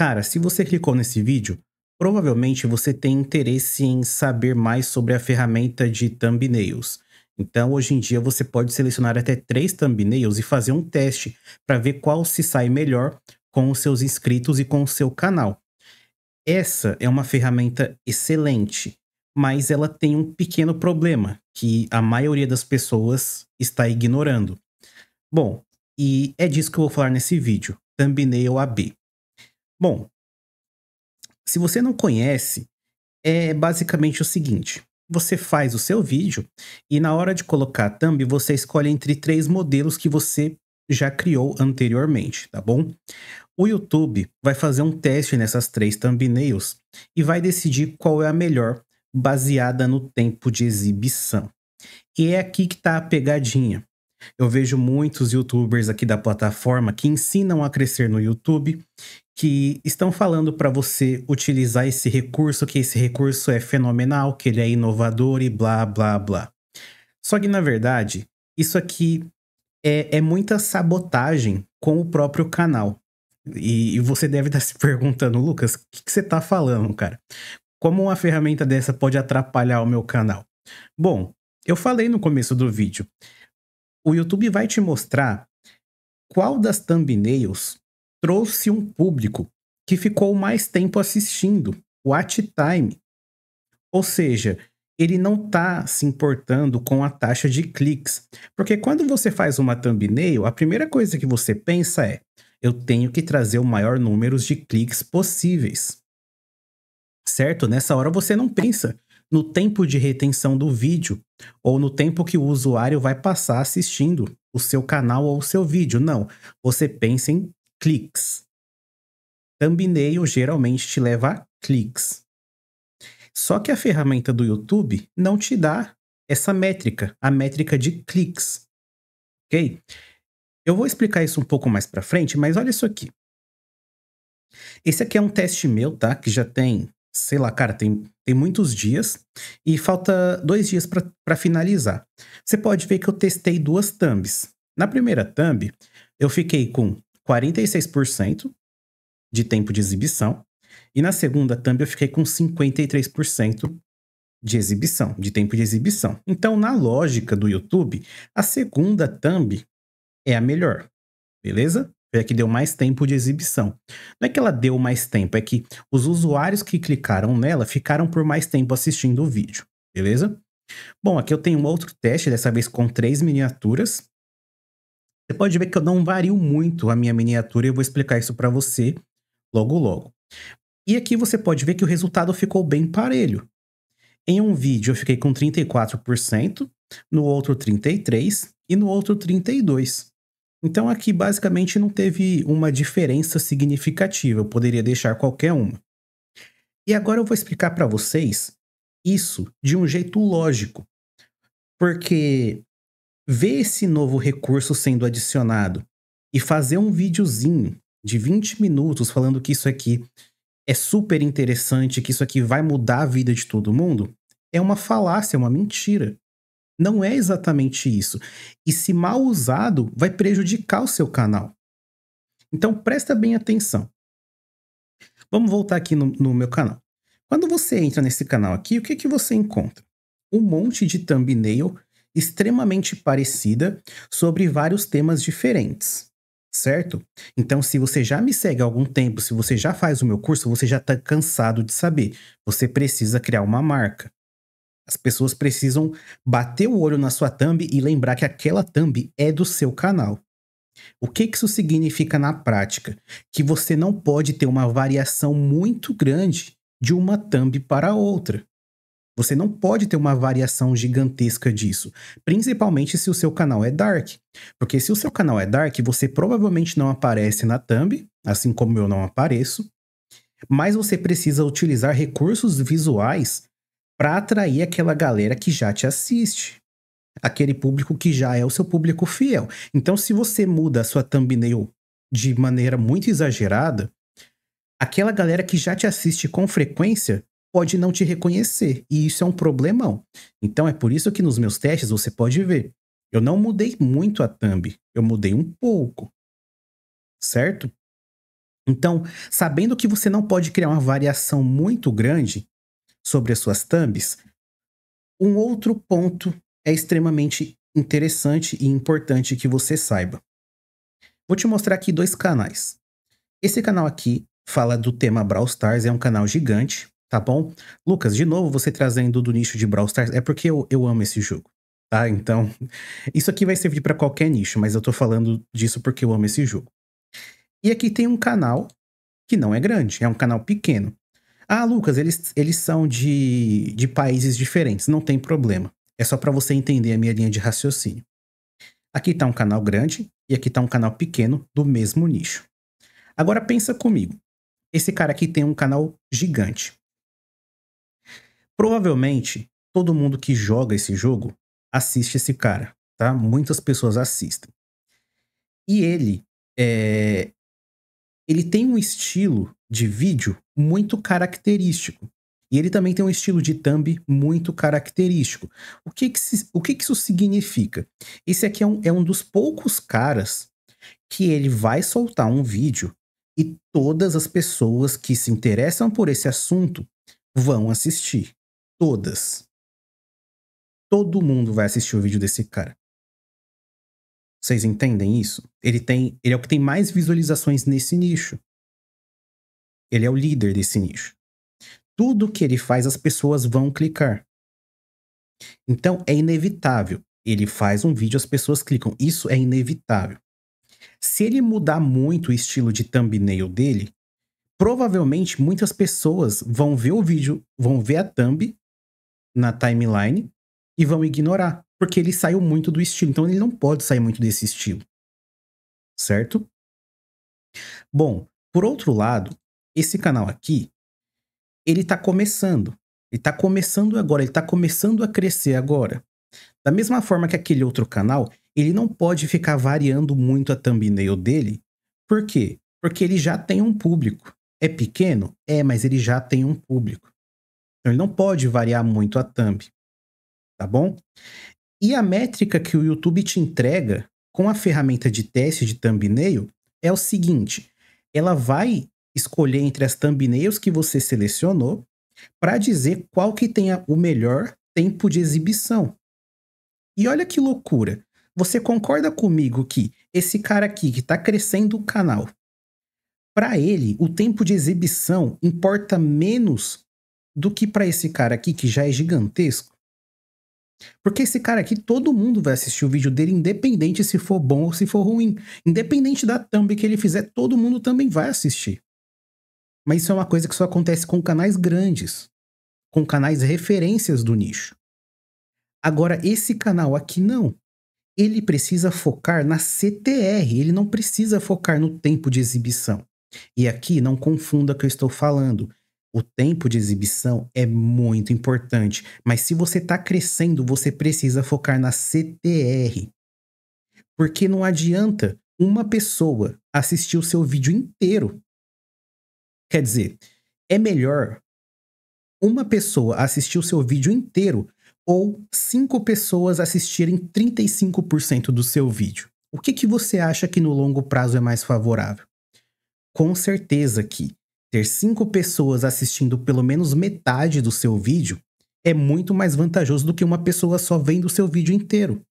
Cara, se você clicou nesse vídeo, provavelmente você tem interesse em saber mais sobre a ferramenta de thumbnails. Então, hoje em dia, você pode selecionar até três thumbnails e fazer um teste para ver qual se sai melhor com os seus inscritos e com o seu canal. Essa é uma ferramenta excelente, mas ela tem um pequeno problema que a maioria das pessoas está ignorando. Bom, e é disso que eu vou falar nesse vídeo, Thumbnail AB. Bom, se você não conhece, é basicamente o seguinte: você faz o seu vídeo e na hora de colocar a thumb, você escolhe entre três modelos que você já criou anteriormente, tá bom? O YouTube vai fazer um teste nessas três thumbnails e vai decidir qual é a melhor baseada no tempo de exibição. E é aqui que está a pegadinha. Eu vejo muitos youtubers aqui da plataforma que ensinam a crescer no YouTube que estão falando para você utilizar esse recurso, que esse recurso é fenomenal, que ele é inovador e blá, blá, blá. Só que, na verdade, isso aqui é, é muita sabotagem com o próprio canal. E, e você deve estar se perguntando, Lucas, o que, que você está falando, cara? Como uma ferramenta dessa pode atrapalhar o meu canal? Bom, eu falei no começo do vídeo. O YouTube vai te mostrar qual das thumbnails trouxe um público que ficou mais tempo assistindo, o at time. Ou seja, ele não está se importando com a taxa de cliques. Porque quando você faz uma thumbnail, a primeira coisa que você pensa é: eu tenho que trazer o maior número de cliques possíveis. Certo? Nessa hora você não pensa no tempo de retenção do vídeo ou no tempo que o usuário vai passar assistindo o seu canal ou o seu vídeo. Não. Você pensa em cliques. Thumbnail geralmente te leva a cliques. Só que a ferramenta do YouTube não te dá essa métrica, a métrica de cliques. Ok? Eu vou explicar isso um pouco mais para frente, mas olha isso aqui. Esse aqui é um teste meu, tá? Que já tem, sei lá, cara, tem, tem muitos dias e falta dois dias para finalizar. Você pode ver que eu testei duas thumbs. Na primeira thumb, eu fiquei com 46% de tempo de exibição. E na segunda thumb eu fiquei com 53% de exibição, de tempo de exibição. Então, na lógica do YouTube, a segunda thumb é a melhor, beleza? é que deu mais tempo de exibição. Não é que ela deu mais tempo, é que os usuários que clicaram nela ficaram por mais tempo assistindo o vídeo, beleza? Bom, aqui eu tenho um outro teste, dessa vez com três miniaturas. Você pode ver que eu não vario muito a minha miniatura e eu vou explicar isso para você logo logo. E aqui você pode ver que o resultado ficou bem parelho. Em um vídeo eu fiquei com 34%, no outro 33% e no outro 32%. Então aqui basicamente não teve uma diferença significativa, eu poderia deixar qualquer uma. E agora eu vou explicar para vocês isso de um jeito lógico. Porque ver esse novo recurso sendo adicionado e fazer um videozinho de 20 minutos falando que isso aqui é super interessante, que isso aqui vai mudar a vida de todo mundo, é uma falácia, é uma mentira. Não é exatamente isso. E se mal usado, vai prejudicar o seu canal. Então presta bem atenção. Vamos voltar aqui no, no meu canal. Quando você entra nesse canal aqui, o que, que você encontra? Um monte de thumbnail extremamente parecida sobre vários temas diferentes, certo? Então, se você já me segue há algum tempo, se você já faz o meu curso, você já está cansado de saber. Você precisa criar uma marca. As pessoas precisam bater o olho na sua thumb e lembrar que aquela thumb é do seu canal. O que, que isso significa na prática? Que você não pode ter uma variação muito grande de uma thumb para outra. Você não pode ter uma variação gigantesca disso, principalmente se o seu canal é dark. Porque se o seu canal é dark, você provavelmente não aparece na thumb, assim como eu não apareço, mas você precisa utilizar recursos visuais para atrair aquela galera que já te assiste, aquele público que já é o seu público fiel. Então, se você muda a sua thumbnail de maneira muito exagerada, aquela galera que já te assiste com frequência pode não te reconhecer. E isso é um problemão. Então é por isso que nos meus testes você pode ver. Eu não mudei muito a thumb, eu mudei um pouco. Certo? Então, sabendo que você não pode criar uma variação muito grande sobre as suas thumbs, um outro ponto é extremamente interessante e importante que você saiba. Vou te mostrar aqui dois canais. Esse canal aqui fala do tema Brawl Stars, é um canal gigante, tá bom? Lucas, de novo você trazendo do nicho de Brawl Stars, é porque eu, eu amo esse jogo, tá? Então, isso aqui vai servir para qualquer nicho, mas eu tô falando disso porque eu amo esse jogo. E aqui tem um canal que não é grande, é um canal pequeno. Ah, Lucas, eles, eles são de, de países diferentes, não tem problema. É só para você entender a minha linha de raciocínio. Aqui tá um canal grande e aqui tá um canal pequeno do mesmo nicho. Agora pensa comigo. Esse cara aqui tem um canal gigante. Provavelmente, todo mundo que joga esse jogo assiste esse cara, tá? Muitas pessoas assistem. E ele é... ele tem um estilo de vídeo muito característico. E ele também tem um estilo de thumb muito característico. O que, que, se... o que, que isso significa? Esse aqui é um, é um dos poucos caras que ele vai soltar um vídeo e todas as pessoas que se interessam por esse assunto vão assistir. Todas. Todo mundo vai assistir o vídeo desse cara. Vocês entendem isso? Ele tem, ele é o que tem mais visualizações nesse nicho. Ele é o líder desse nicho. Tudo que ele faz, as pessoas vão clicar. Então é inevitável. Ele faz um vídeo, as pessoas clicam. Isso é inevitável. Se ele mudar muito o estilo de thumbnail dele, provavelmente muitas pessoas vão ver o vídeo, vão ver a thumb na timeline e vão ignorar, porque ele saiu muito do estilo. Então ele não pode sair muito desse estilo. Certo? Bom, por outro lado, esse canal aqui, ele tá começando. Ele tá começando agora, ele tá começando a crescer agora. Da mesma forma que aquele outro canal, ele não pode ficar variando muito a thumbnail dele. Por quê? Porque ele já tem um público. É pequeno? É, mas ele já tem um público. Então ele não pode variar muito a thumb, tá bom? E a métrica que o YouTube te entrega com a ferramenta de teste de thumbnail é o seguinte: ela vai escolher entre as thumbnails que você selecionou para dizer qual que tem o melhor tempo de exibição. E olha que loucura! Você concorda comigo que esse cara aqui que está crescendo o canal, para ele, o tempo de exibição importa menos do que para esse cara aqui que já é gigantesco. Porque esse cara aqui, todo mundo vai assistir o vídeo dele, independente se for bom ou se for ruim. Independente da thumb que ele fizer, todo mundo também vai assistir. Mas isso é uma coisa que só acontece com canais grandes, com canais referências do nicho. Agora, esse canal aqui não. Ele precisa focar na CTR, ele não precisa focar no tempo de exibição. E aqui não confunda o que eu estou falando. O tempo de exibição é muito importante, mas se você está crescendo, você precisa focar na CTR. Porque não adianta uma pessoa assistir o seu vídeo inteiro. Quer dizer, é melhor uma pessoa assistir o seu vídeo inteiro ou cinco pessoas assistirem 35% do seu vídeo. O que, que você acha que no longo prazo é mais favorável? Com certeza que ter cinco pessoas assistindo pelo menos metade do seu vídeo é muito mais vantajoso do que uma pessoa só vendo o seu vídeo inteiro.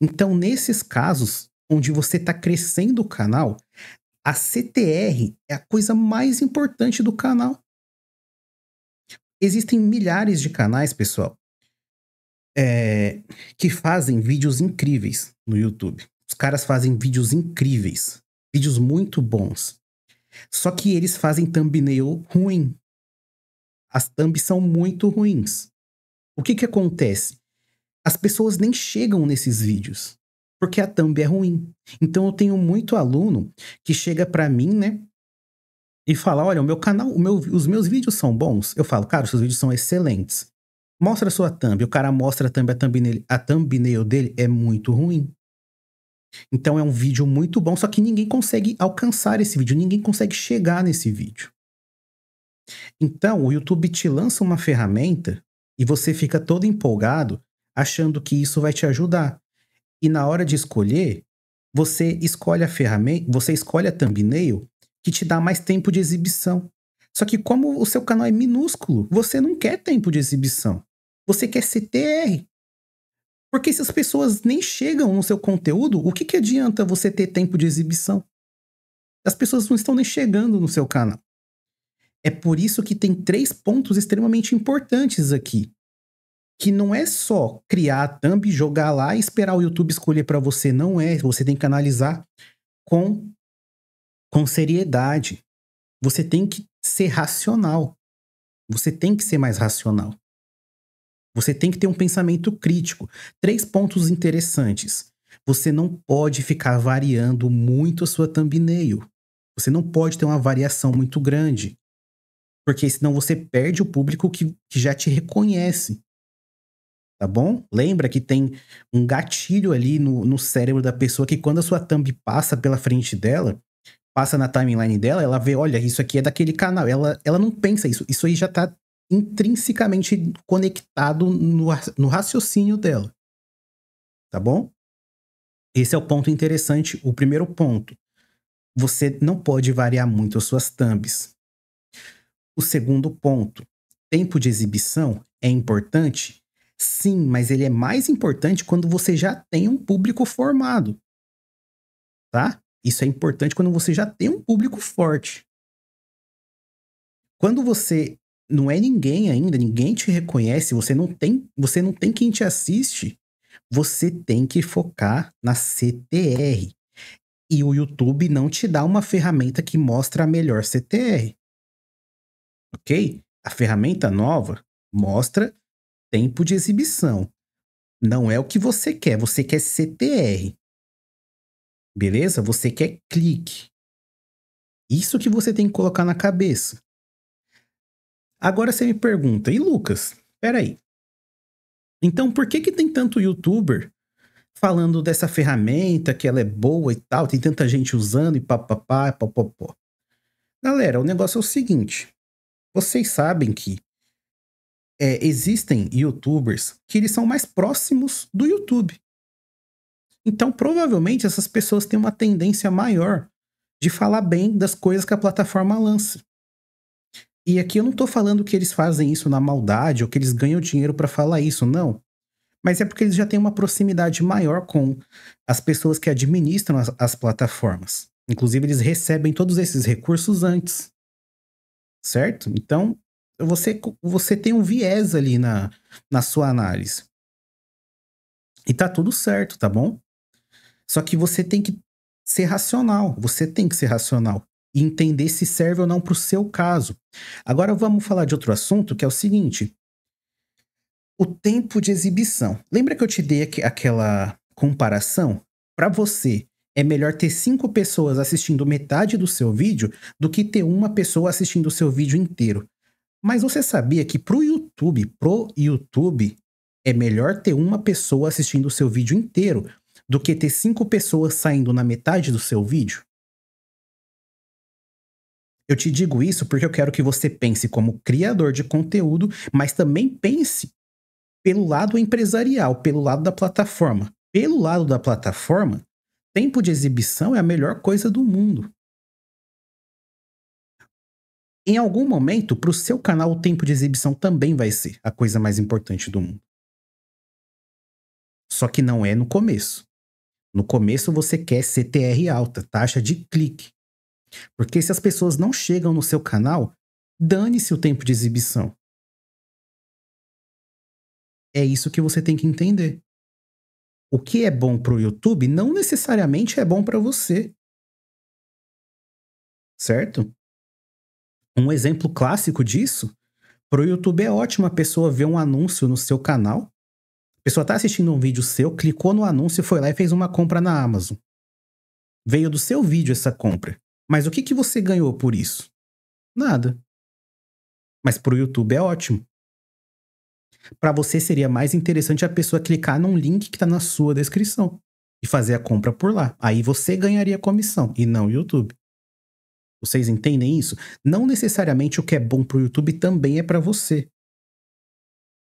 Então, nesses casos onde você está crescendo o canal, a CTR é a coisa mais importante do canal. Existem milhares de canais, pessoal, é, que fazem vídeos incríveis no YouTube. Os caras fazem vídeos incríveis, vídeos muito bons. Só que eles fazem thumbnail ruim. As thumbs são muito ruins. O que que acontece? As pessoas nem chegam nesses vídeos, porque a thumb é ruim. Então eu tenho muito aluno que chega para mim, né, e fala: "Olha, o meu canal, o meu, os meus vídeos são bons". Eu falo: "Cara, os seus vídeos são excelentes". Mostra a sua thumb. O cara mostra a thumb, a thumbnail, a thumbnail dele é muito ruim. Então é um vídeo muito bom, só que ninguém consegue alcançar esse vídeo, ninguém consegue chegar nesse vídeo. Então o YouTube te lança uma ferramenta e você fica todo empolgado achando que isso vai te ajudar. E na hora de escolher, você escolhe a ferramenta, você escolhe a thumbnail que te dá mais tempo de exibição. Só que como o seu canal é minúsculo, você não quer tempo de exibição. Você quer CTR, porque se as pessoas nem chegam no seu conteúdo, o que, que adianta você ter tempo de exibição? As pessoas não estão nem chegando no seu canal. É por isso que tem três pontos extremamente importantes aqui. Que não é só criar a thumb, jogar lá e esperar o YouTube escolher para você. Não é. Você tem que analisar com, com seriedade. Você tem que ser racional. Você tem que ser mais racional. Você tem que ter um pensamento crítico. Três pontos interessantes. Você não pode ficar variando muito a sua thumbnail. Você não pode ter uma variação muito grande. Porque senão você perde o público que, que já te reconhece. Tá bom? Lembra que tem um gatilho ali no, no cérebro da pessoa que quando a sua thumb passa pela frente dela, passa na timeline dela, ela vê, olha, isso aqui é daquele canal. Ela, ela não pensa isso. Isso aí já tá intrinsecamente conectado no, no raciocínio dela. Tá bom? Esse é o ponto interessante, o primeiro ponto. Você não pode variar muito as suas thumbs. O segundo ponto, tempo de exibição é importante? Sim, mas ele é mais importante quando você já tem um público formado. Tá? Isso é importante quando você já tem um público forte. Quando você não é ninguém ainda, ninguém te reconhece, você não tem, você não tem quem te assiste. Você tem que focar na CTR. E o YouTube não te dá uma ferramenta que mostra a melhor CTR. OK? A ferramenta nova mostra tempo de exibição. Não é o que você quer, você quer CTR. Beleza? Você quer clique. Isso que você tem que colocar na cabeça. Agora você me pergunta, e Lucas? Peraí. Então por que, que tem tanto youtuber falando dessa ferramenta, que ela é boa e tal, tem tanta gente usando e papapá, papopó? Galera, o negócio é o seguinte. Vocês sabem que é, existem youtubers que eles são mais próximos do YouTube. Então, provavelmente, essas pessoas têm uma tendência maior de falar bem das coisas que a plataforma lança. E aqui eu não tô falando que eles fazem isso na maldade ou que eles ganham dinheiro para falar isso, não. Mas é porque eles já têm uma proximidade maior com as pessoas que administram as, as plataformas. Inclusive, eles recebem todos esses recursos antes. Certo? Então, você, você tem um viés ali na, na sua análise. E tá tudo certo, tá bom? Só que você tem que ser racional. Você tem que ser racional e entender se serve ou não para o seu caso. Agora vamos falar de outro assunto que é o seguinte: o tempo de exibição. Lembra que eu te dei aqu aquela comparação? Para você, é melhor ter cinco pessoas assistindo metade do seu vídeo do que ter uma pessoa assistindo o seu vídeo inteiro. Mas você sabia que pro YouTube, pro YouTube, é melhor ter uma pessoa assistindo o seu vídeo inteiro do que ter cinco pessoas saindo na metade do seu vídeo? Eu te digo isso porque eu quero que você pense como criador de conteúdo, mas também pense pelo lado empresarial, pelo lado da plataforma. Pelo lado da plataforma, tempo de exibição é a melhor coisa do mundo. Em algum momento, para o seu canal, o tempo de exibição também vai ser a coisa mais importante do mundo. Só que não é no começo. No começo, você quer CTR alta, taxa de clique. Porque se as pessoas não chegam no seu canal, dane-se o tempo de exibição. É isso que você tem que entender. O que é bom para o YouTube não necessariamente é bom para você. Certo? Um exemplo clássico disso, para o YouTube é ótimo a pessoa ver um anúncio no seu canal. A pessoa está assistindo um vídeo seu, clicou no anúncio, foi lá e fez uma compra na Amazon. Veio do seu vídeo essa compra. Mas o que, que você ganhou por isso? Nada. Mas para o YouTube é ótimo. Para você seria mais interessante a pessoa clicar num link que está na sua descrição e fazer a compra por lá. Aí você ganharia comissão e não o YouTube. Vocês entendem isso? Não necessariamente o que é bom para o YouTube também é para você.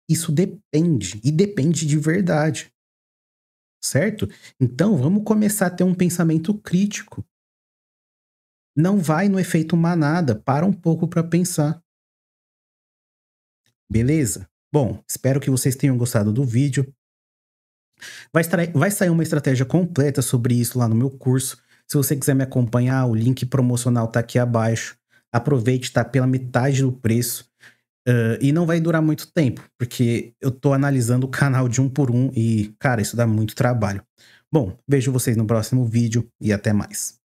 Isso depende e depende de verdade. Certo? Então vamos começar a ter um pensamento crítico não vai no efeito manada, para um pouco para pensar. Beleza? Bom, espero que vocês tenham gostado do vídeo. Vai, vai sair uma estratégia completa sobre isso lá no meu curso. Se você quiser me acompanhar, o link promocional está aqui abaixo. Aproveite, está pela metade do preço. Uh, e não vai durar muito tempo, porque eu estou analisando o canal de um por um e, cara, isso dá muito trabalho. Bom, vejo vocês no próximo vídeo e até mais.